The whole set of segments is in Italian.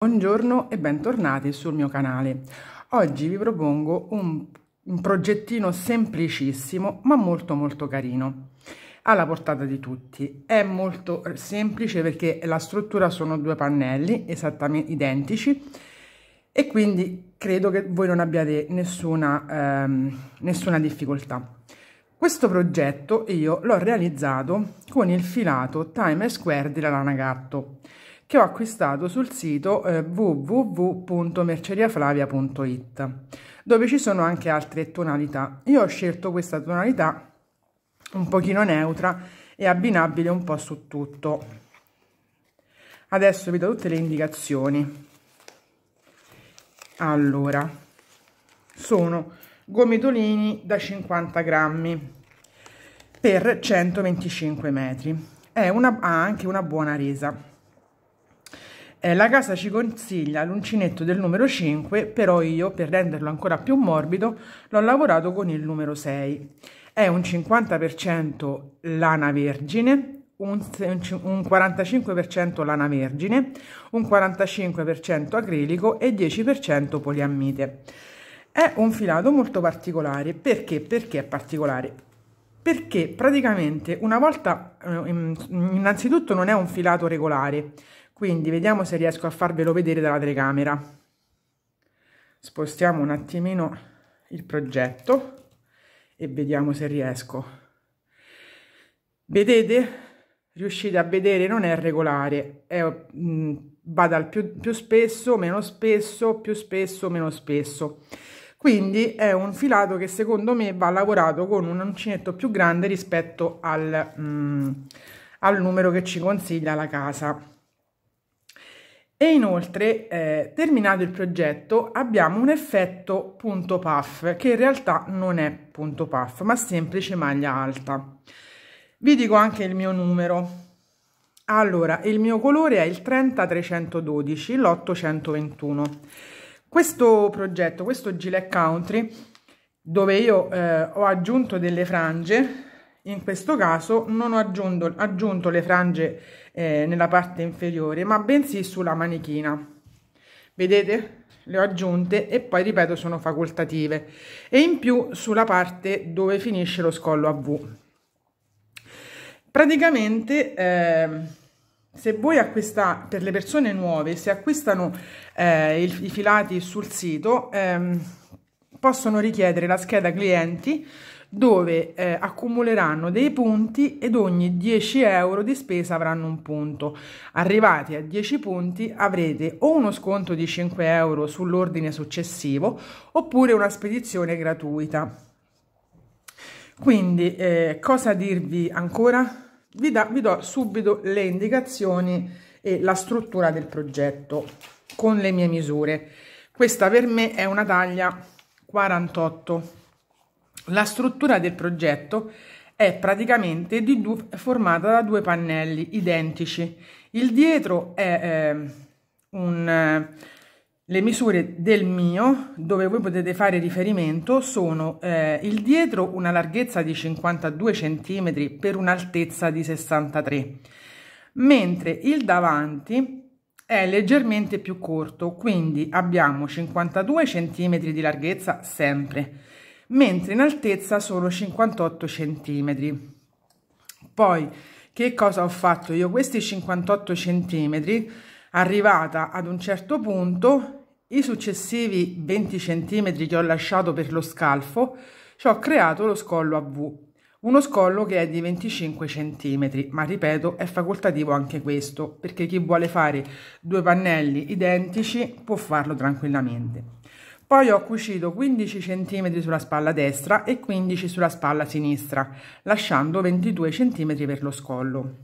Buongiorno e bentornati sul mio canale. Oggi vi propongo un, un, progettino semplicissimo ma molto molto carino. Alla portata di tutti. È molto eh, semplice perché la struttura sono due pannelli esattamente identici e quindi credo che voi non abbiate nessuna, ehm, nessuna difficoltà. Questo progetto io l'ho realizzato con il filato Time Square della lana gatto che ho acquistato sul sito eh, www.merceriaflavia.it dove ci sono anche altre tonalità. Io ho scelto questa tonalità un pochino neutra e abbinabile un po' su tutto. Adesso vi do tutte le indicazioni. Allora, sono gomitolini da 50 grammi per 125 metri. È una, ha anche una buona resa. Eh, la casa ci consiglia l'uncinetto del numero 5, però io per renderlo ancora più morbido l'ho lavorato con il numero 6. È un 50% lana vergine, un, 45% lana vergine, un 45% acrilico e 10% poliammite. È un filato molto particolare, perché? Perché è particolare? Perché praticamente una volta, eh, innanzitutto non è un filato regolare, quindi vediamo se riesco a farvelo vedere dalla telecamera. Spostiamo un attimino il progetto e vediamo se riesco. Vedete? Riuscite a vedere non è regolare, è, mh, mm, va dal più, più spesso, meno spesso, più spesso, meno spesso quindi è un filato che secondo me va lavorato con un uncinetto più grande rispetto al, mm, al numero che ci consiglia la casa e inoltre, eh, terminato il progetto, abbiamo un effetto punto puff, che in realtà non è punto puff, ma semplice maglia alta. Vi dico anche il mio numero. Allora, il mio colore è il 30312, l'821. Questo progetto, questo gilet country, dove io eh, ho aggiunto delle frange, in questo caso non ho aggiunto, aggiunto le frange eh, nella parte inferiore, ma bensì sulla manichina. Vedete? Le ho aggiunte e poi, ripeto, sono facoltative. E in più sulla parte dove finisce lo scollo a V. Praticamente... Eh, se voi acquistate, per le persone nuove, se acquistano eh, il, i filati sul sito, ehm, possono richiedere la scheda clienti dove eh, accumuleranno dei punti ed ogni 10 euro di spesa avranno un punto. Arrivati a 10 punti avrete o uno sconto di 5 euro sull'ordine successivo oppure una spedizione gratuita. Quindi eh, cosa dirvi ancora? Vi, da, vi do subito le indicazioni e la struttura del progetto con le mie misure. Questa per me è una taglia 48. La struttura del progetto è praticamente di due, formata da due pannelli identici. Il dietro è eh, un, le misure del mio, dove voi potete fare riferimento, sono eh, il dietro una larghezza di 52 cm per un'altezza di 63 mentre il davanti è leggermente più corto, quindi abbiamo 52 cm di larghezza sempre, mentre in altezza solo 58 cm. Poi, che cosa ho fatto io? Questi 58 cm, arrivata ad un certo punto, i successivi 20 cm che ho lasciato per lo scalfo, ci ho creato lo scollo a V uno scollo che è di 25 cm, ma ripeto è facoltativo anche questo, perché chi vuole fare due pannelli identici può farlo tranquillamente. Poi ho cucito 15 cm sulla spalla destra e 15 sulla spalla sinistra, lasciando 22 cm per lo scollo.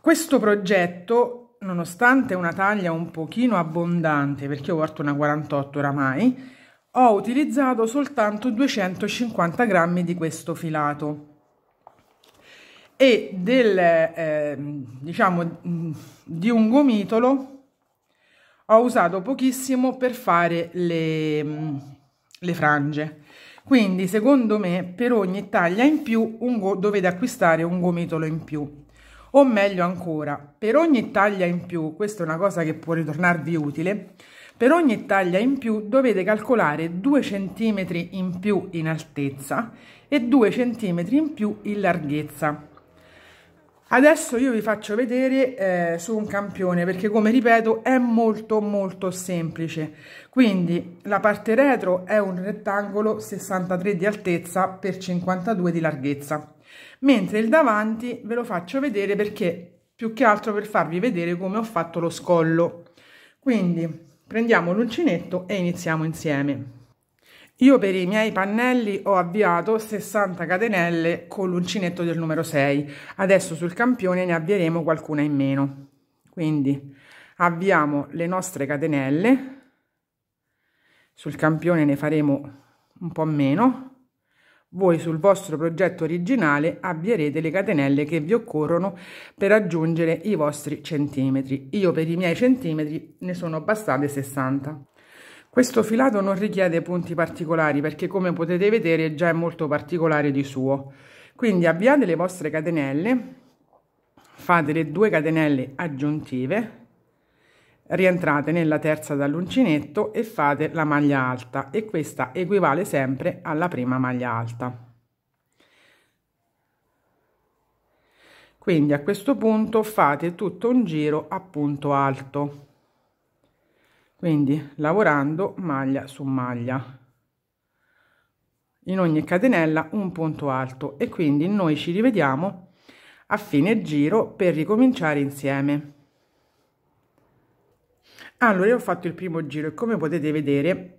Questo progetto, nonostante una taglia un pochino abbondante, perché io porto una 48 oramai, ho utilizzato soltanto 250 grammi di questo filato e del, eh, diciamo, di un gomitolo ho usato pochissimo per fare le, le frange. Quindi secondo me per ogni taglia in più un, dovete acquistare un gomitolo in più. O meglio ancora, per ogni taglia in più, questa è una cosa che può ritornarvi utile, per ogni taglia in più dovete calcolare 2 cm in più in altezza e 2 cm in più in larghezza. Adesso io vi faccio vedere eh, su un campione perché come ripeto è molto molto semplice. Quindi la parte retro è un rettangolo 63 di altezza per 52 di larghezza. Mentre il davanti ve lo faccio vedere perché più che altro per farvi vedere come ho fatto lo scollo. Quindi Prendiamo l'uncinetto e iniziamo insieme. Io per i miei pannelli ho avviato 60 catenelle con l'uncinetto del numero 6. Adesso sul campione ne avvieremo qualcuna in meno. Quindi avviamo le nostre catenelle. Sul campione ne faremo un po' meno voi sul vostro progetto originale avvierete le catenelle che vi occorrono per aggiungere i vostri centimetri. Io per i miei centimetri ne sono bastate 60. Questo filato non richiede punti particolari perché come potete vedere già è molto particolare di suo. Quindi avviate le vostre catenelle, fate le due catenelle aggiuntive rientrate nella terza dall'uncinetto e fate la maglia alta e questa equivale sempre alla prima maglia alta quindi a questo punto fate tutto un giro a punto alto quindi lavorando maglia su maglia in ogni catenella un punto alto e quindi noi ci rivediamo a fine giro per ricominciare insieme allora io ho fatto il primo giro e come potete vedere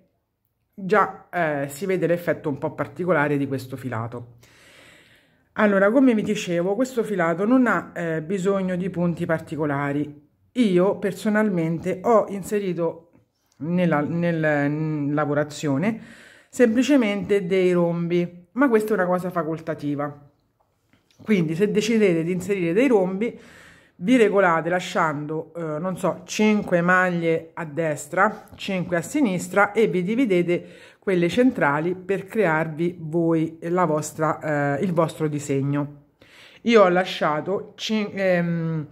già eh, si vede l'effetto un po' particolare di questo filato. Allora come vi dicevo questo filato non ha eh, bisogno di punti particolari. Io personalmente ho inserito nella, nel, mm, lavorazione semplicemente dei rombi ma questa è una cosa facoltativa. Quindi se decidete di inserire dei rombi vi regolate lasciando, eh, non so, 5 maglie a destra, 5 a sinistra e vi dividete quelle centrali per crearvi voi vostra, eh, il vostro disegno. Io ho lasciato 5,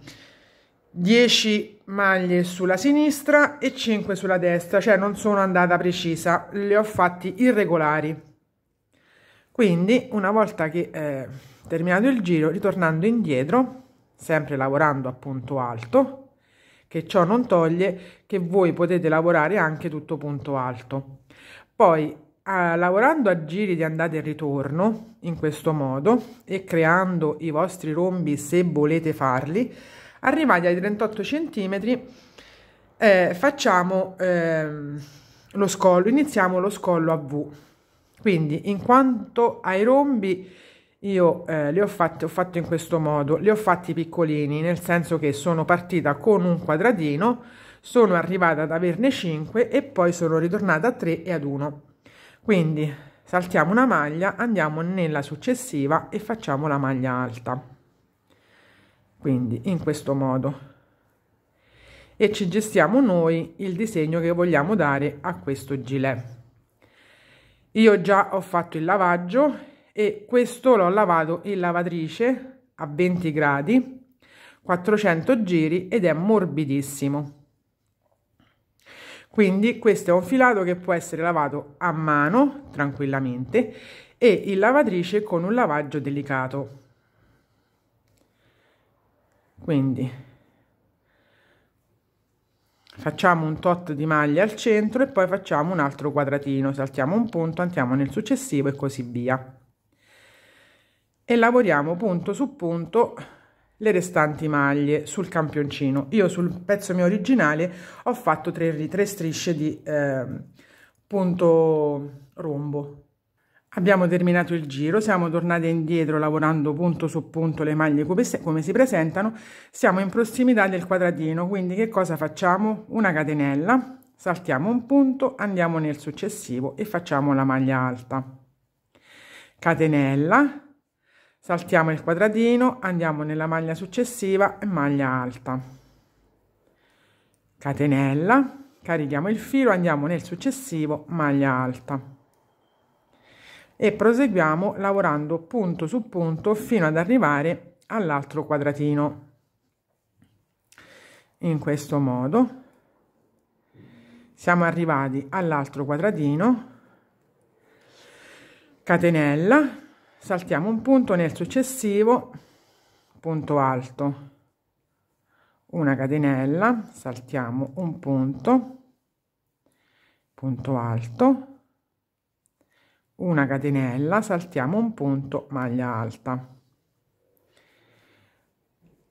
10 ehm, maglie sulla sinistra e 5 sulla destra, cioè non sono andata precisa, le ho fatti irregolari. Quindi una volta che eh, terminato il giro, ritornando indietro, sempre lavorando a punto alto, che ciò non toglie che voi potete lavorare anche tutto punto alto. Poi a, lavorando a giri di andata e ritorno in questo modo e creando i vostri rombi se volete farli, arrivati ai 38 cm eh, facciamo eh, lo scollo, iniziamo lo scollo a V. Quindi in quanto ai rombi io eh, li ho fatti, ho fatto in questo modo, li ho fatti piccolini, nel senso che sono partita con un quadratino, sono arrivata ad averne 5 e poi sono ritornata a 3 e ad 1. Quindi saltiamo una maglia, andiamo nella successiva e facciamo la maglia alta. Quindi in questo modo. E ci gestiamo noi il disegno che vogliamo dare a questo gilet. Io già ho fatto il lavaggio e questo l'ho lavato in lavatrice a 20 gradi 400 giri ed è morbidissimo quindi questo è un filato che può essere lavato a mano tranquillamente e in lavatrice con un lavaggio delicato quindi facciamo un tot di maglie al centro e poi facciamo un altro quadratino saltiamo un punto andiamo nel successivo e così via e lavoriamo punto su punto le restanti maglie sul campioncino. Io sul pezzo mio originale ho fatto tre, tre strisce di eh, punto rombo. Abbiamo terminato il giro, siamo tornate indietro lavorando punto su punto le maglie come si presentano, siamo in prossimità del quadratino, quindi che cosa facciamo? Una catenella, saltiamo un punto, andiamo nel successivo e facciamo la maglia alta. Catenella, saltiamo il quadratino andiamo nella maglia successiva e maglia alta catenella carichiamo il filo andiamo nel successivo maglia alta e proseguiamo lavorando punto su punto fino ad arrivare all'altro quadratino in questo modo siamo arrivati all'altro quadratino catenella saltiamo un punto nel successivo punto alto una catenella saltiamo un punto punto alto una catenella saltiamo un punto maglia alta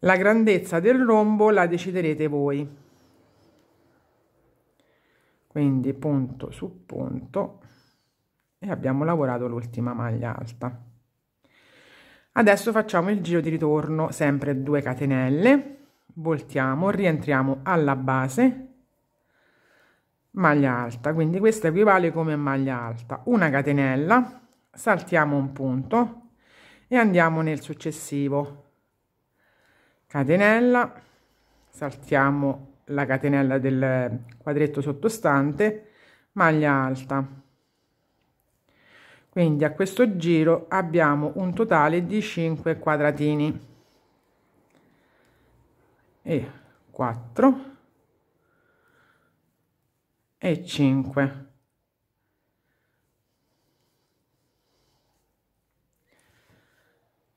la grandezza del rombo la deciderete voi quindi punto su punto e abbiamo lavorato l'ultima maglia alta Adesso facciamo il giro di ritorno, sempre 2 catenelle, voltiamo, rientriamo alla base, maglia alta, quindi questa equivale come maglia alta, una catenella, saltiamo un punto e andiamo nel successivo, catenella, saltiamo la catenella del quadretto sottostante, maglia alta, quindi a questo giro abbiamo un totale di 5 quadratini e 4 e 5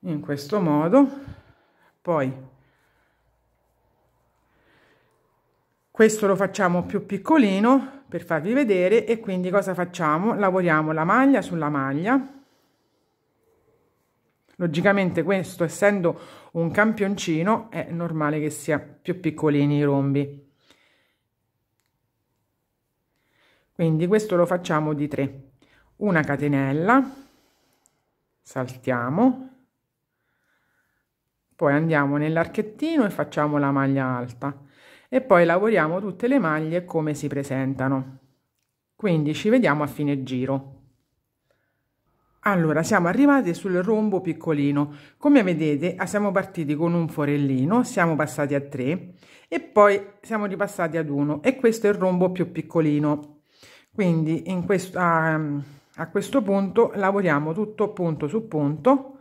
in questo modo poi questo lo facciamo più piccolino per farvi vedere e quindi cosa facciamo? Lavoriamo la maglia sulla maglia. Logicamente questo essendo un campioncino è normale che sia più piccolini i rombi. Quindi questo lo facciamo di 3. Una catenella, saltiamo, poi andiamo nell'archettino e facciamo la maglia alta e poi lavoriamo tutte le maglie come si presentano. Quindi ci vediamo a fine giro. Allora, siamo arrivati sul rombo piccolino. Come vedete, ah, siamo partiti con un forellino, siamo passati a tre e poi siamo ripassati ad uno e questo è il rombo più piccolino. Quindi in questo, a, ah, a questo punto lavoriamo tutto punto su punto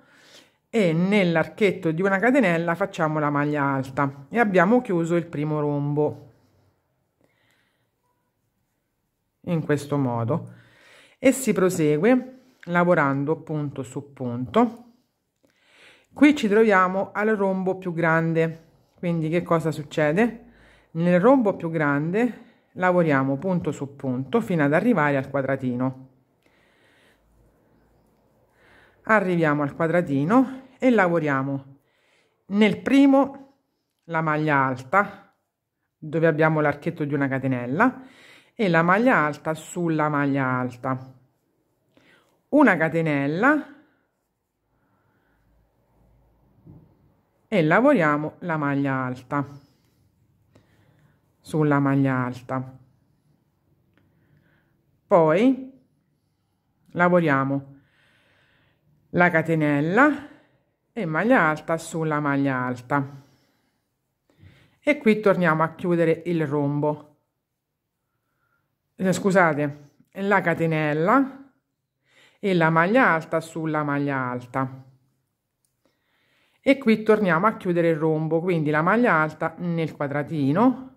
e nell'archetto di una catenella facciamo la maglia alta e abbiamo chiuso il primo rombo in questo modo e si prosegue lavorando punto su punto qui ci troviamo al rombo più grande quindi che cosa succede nel rombo più grande lavoriamo punto su punto fino ad arrivare al quadratino arriviamo al quadratino e lavoriamo nel primo la maglia alta dove abbiamo l'archetto di una catenella e la maglia alta sulla maglia alta una catenella e lavoriamo la maglia alta sulla maglia alta poi lavoriamo la catenella e maglia alta sulla maglia alta e qui torniamo a chiudere il rombo eh, scusate la catenella e la maglia alta sulla maglia alta e qui torniamo a chiudere il rombo quindi la maglia alta nel quadratino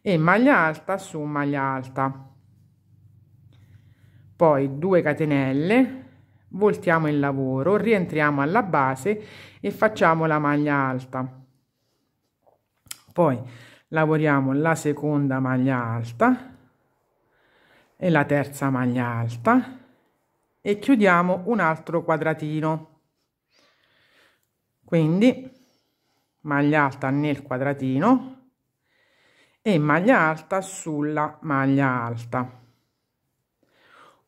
e maglia alta su maglia alta poi 2 catenelle voltiamo il lavoro, rientriamo alla base e facciamo la maglia alta. Poi lavoriamo la seconda maglia alta e la terza maglia alta e chiudiamo un altro quadratino. Quindi maglia alta nel quadratino e maglia alta sulla maglia alta.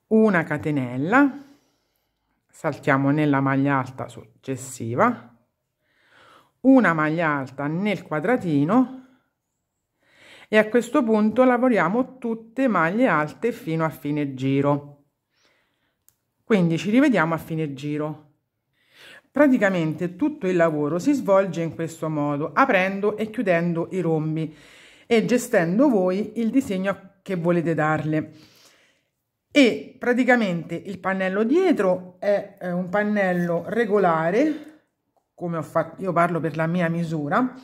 Una catenella saltiamo nella maglia alta successiva una maglia alta nel quadratino e a questo punto lavoriamo tutte maglie alte fino a fine giro quindi ci rivediamo a fine giro praticamente tutto il lavoro si svolge in questo modo aprendo e chiudendo i rombi e gestendo voi il disegno che volete darle e praticamente il pannello dietro è eh, un pannello regolare come ho fatto io parlo per la mia misura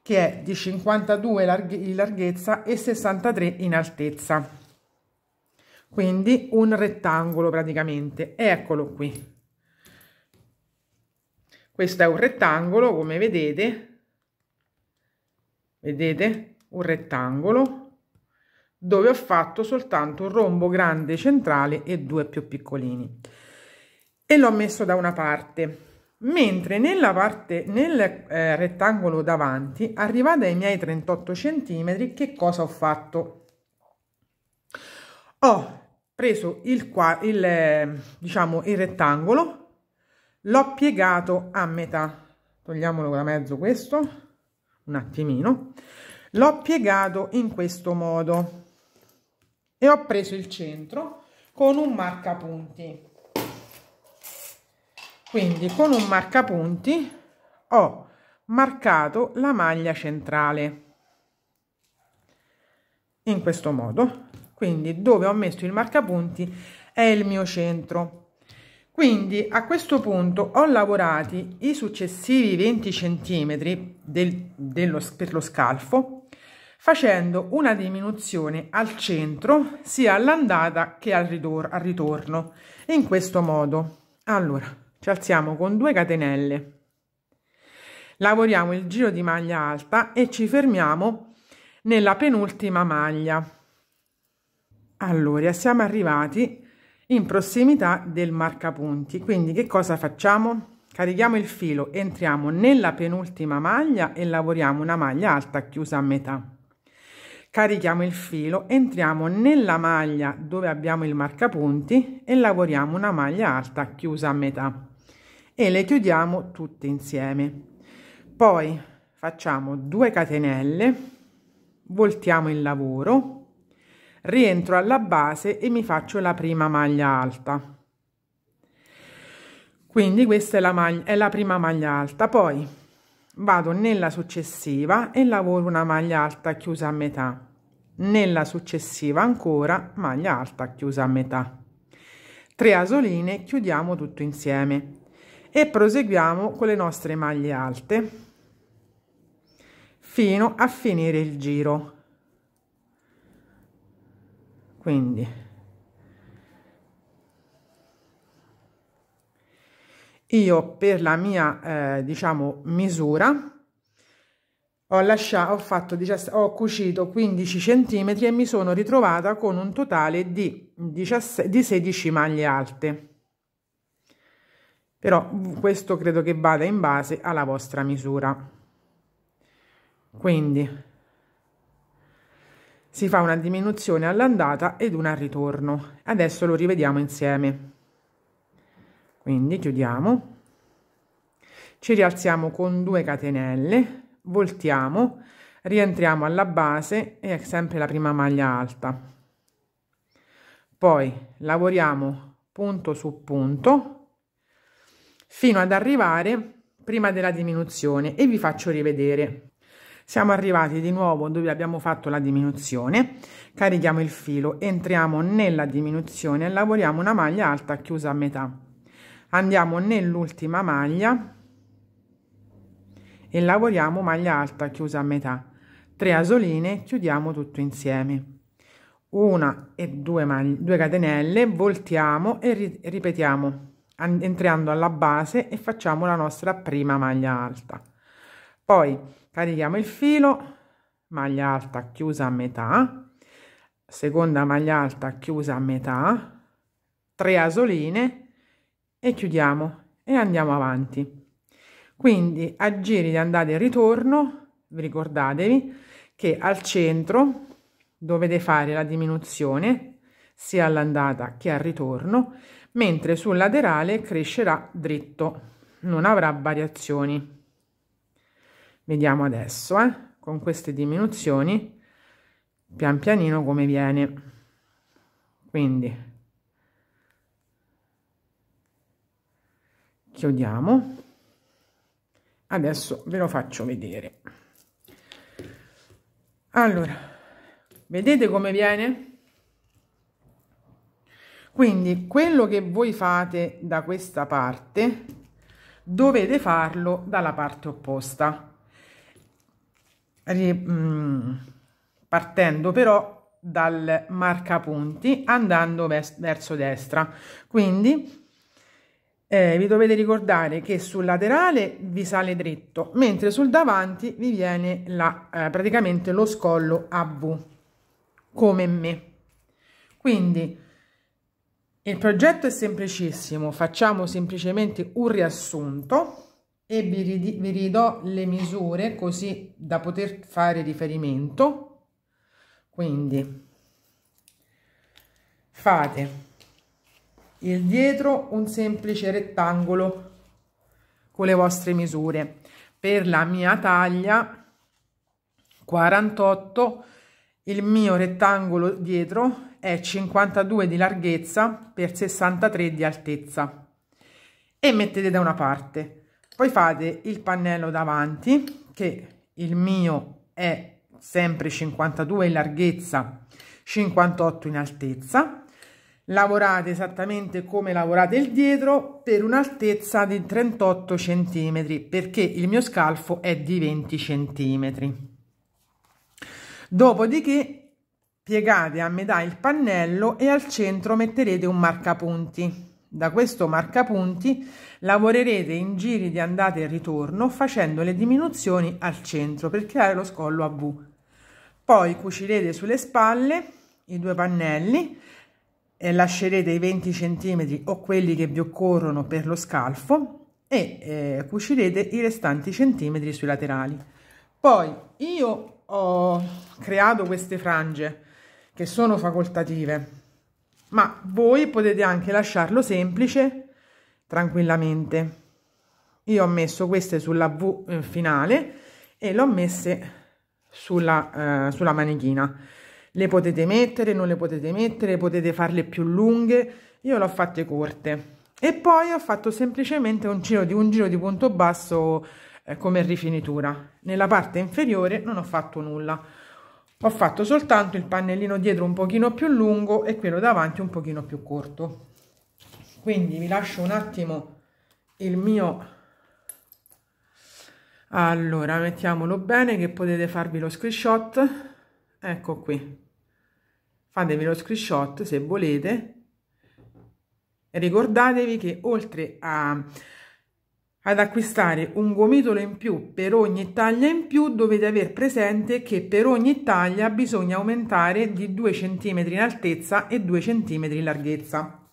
che è di 52 larghe, in larghezza e 63 in altezza quindi un rettangolo praticamente eccolo qui questo è un rettangolo come vedete vedete un rettangolo dove ho fatto soltanto un rombo grande centrale e due più piccolini e l'ho messo da una parte mentre nella parte nel eh, rettangolo davanti arrivata ai miei 38 centimetri che cosa ho fatto ho preso il, qua, il eh, diciamo il rettangolo l'ho piegato a metà togliamolo da mezzo questo un attimino l'ho piegato in questo modo e ho preso il centro con un marca punti quindi con un marca punti ho marcato la maglia centrale in questo modo quindi dove ho messo il marca punti è il mio centro quindi a questo punto ho lavorati i successivi 20 centimetri del, dello, per lo scalfo facendo una diminuzione al centro sia all'andata che al, al ritorno in questo modo allora ci alziamo con 2 catenelle lavoriamo il giro di maglia alta e ci fermiamo nella penultima maglia allora siamo arrivati in prossimità del marcapunti quindi che cosa facciamo carichiamo il filo entriamo nella penultima maglia e lavoriamo una maglia alta chiusa a metà carichiamo il filo entriamo nella maglia dove abbiamo il marcapunti e lavoriamo una maglia alta chiusa a metà e le chiudiamo tutte insieme poi facciamo 2 catenelle voltiamo il lavoro rientro alla base e mi faccio la prima maglia alta quindi questa è la, maglia, è la prima maglia alta poi vado nella successiva e lavoro una maglia alta chiusa a metà nella successiva ancora maglia alta chiusa a metà 3 asoline chiudiamo tutto insieme e proseguiamo con le nostre maglie alte fino a finire il giro quindi io per la mia eh, diciamo misura ho lasciato ho fatto 17, ho cucito 15 centimetri e mi sono ritrovata con un totale di, 17, di 16 maglie alte però questo credo che vada in base alla vostra misura quindi si fa una diminuzione all'andata ed una al ritorno adesso lo rivediamo insieme quindi chiudiamo ci rialziamo con 2 catenelle voltiamo rientriamo alla base e sempre la prima maglia alta poi lavoriamo punto su punto fino ad arrivare prima della diminuzione e vi faccio rivedere siamo arrivati di nuovo dove abbiamo fatto la diminuzione carichiamo il filo entriamo nella diminuzione e lavoriamo una maglia alta chiusa a metà andiamo nell'ultima maglia e lavoriamo maglia alta chiusa a metà 3 asoline chiudiamo tutto insieme una e due, maglie, due catenelle voltiamo e ri ripetiamo entrando alla base e facciamo la nostra prima maglia alta poi carichiamo il filo maglia alta chiusa a metà seconda maglia alta chiusa a metà 3 asoline e chiudiamo e andiamo avanti quindi a giri di andata e ritorno ricordatevi che al centro dovete fare la diminuzione sia all'andata che al ritorno mentre sul laterale crescerà dritto non avrà variazioni vediamo adesso eh, con queste diminuzioni pian pianino come viene quindi chiudiamo adesso ve lo faccio vedere allora vedete come viene quindi quello che voi fate da questa parte dovete farlo dalla parte opposta mm, partendo però dal marcapunti andando verso destra quindi eh, vi dovete ricordare che sul laterale vi sale dritto, mentre sul davanti vi viene la, eh, praticamente lo scollo a V, come me. Quindi il progetto è semplicissimo, facciamo semplicemente un riassunto e vi, rid vi ridò le misure così da poter fare riferimento. Quindi fate il dietro un semplice rettangolo con le vostre misure per la mia taglia 48 il mio rettangolo dietro è 52 di larghezza per 63 di altezza e mettete da una parte poi fate il pannello davanti che il mio è sempre 52 in larghezza 58 in altezza lavorate esattamente come lavorate il dietro per un'altezza di 38 centimetri perché il mio scalfo è di 20 centimetri dopodiché piegate a metà il pannello e al centro metterete un marcapunti da questo marcapunti lavorerete in giri di andata e ritorno facendo le diminuzioni al centro per creare lo scollo a V poi cucirete sulle spalle i due pannelli eh, lascerete i 20 centimetri o quelli che vi occorrono per lo scalfo e eh, cucirete i restanti centimetri sui laterali. Poi io ho creato queste frange che sono facoltative, ma voi potete anche lasciarlo semplice tranquillamente. Io ho messo queste sulla V eh, finale e le ho messe sulla, eh, sulla manichina le potete mettere, non le potete mettere, potete farle più lunghe, io le ho fatte corte. E poi ho fatto semplicemente un giro di, un giro di punto basso eh, come rifinitura. Nella parte inferiore non ho fatto nulla, ho fatto soltanto il pannellino dietro un pochino più lungo e quello davanti un pochino più corto. Quindi vi lascio un attimo il mio... Allora, mettiamolo bene che potete farvi lo screenshot ecco qui fatevi lo screenshot se volete e ricordatevi che oltre a ad acquistare un gomitolo in più per ogni taglia in più dovete aver presente che per ogni taglia bisogna aumentare di 2 cm in altezza e 2 cm in larghezza.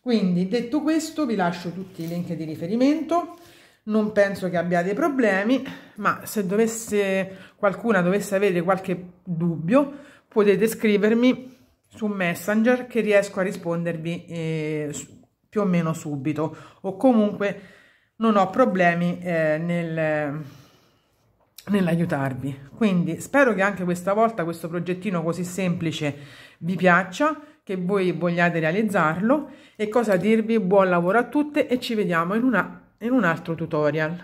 Quindi detto questo vi lascio tutti i link di riferimento non penso che abbiate problemi, ma se dovesse qualcuna dovesse avere qualche dubbio, potete scrivermi su Messenger che riesco a rispondervi eh, più o meno subito o comunque non ho problemi eh, nel nell'aiutarvi. Quindi spero che anche questa volta questo progettino così semplice vi piaccia, che voi vogliate realizzarlo e cosa dirvi, buon lavoro a tutte e ci vediamo in una in un altro tutorial.